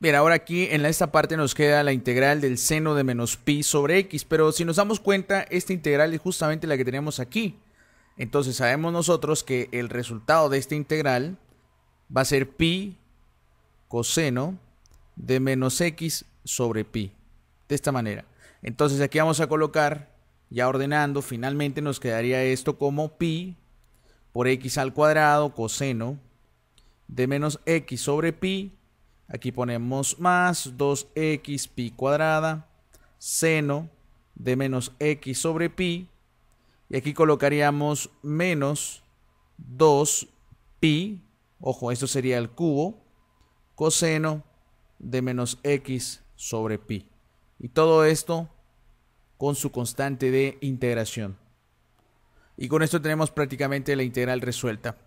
Bien, ahora aquí en esta parte nos queda la integral del seno de menos pi sobre x, pero si nos damos cuenta, esta integral es justamente la que tenemos aquí. Entonces sabemos nosotros que el resultado de esta integral va a ser pi coseno de menos x sobre pi, de esta manera. Entonces aquí vamos a colocar, ya ordenando, finalmente nos quedaría esto como pi por x al cuadrado coseno de menos x sobre pi Aquí ponemos más 2x pi cuadrada, seno de menos x sobre pi. Y aquí colocaríamos menos 2 pi, ojo, esto sería el cubo, coseno de menos x sobre pi. Y todo esto con su constante de integración. Y con esto tenemos prácticamente la integral resuelta.